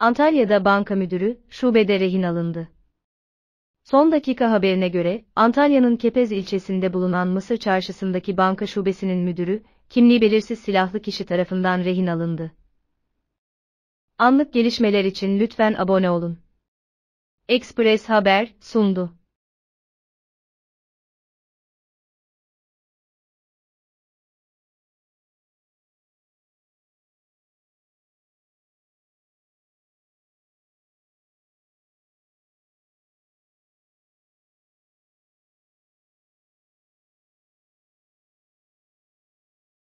Antalya'da banka müdürü, şubede rehin alındı. Son dakika haberine göre, Antalya'nın Kepez ilçesinde bulunan Mısır çarşısındaki banka şubesinin müdürü, kimliği belirsiz silahlı kişi tarafından rehin alındı. Anlık gelişmeler için lütfen abone olun. Express Haber sundu.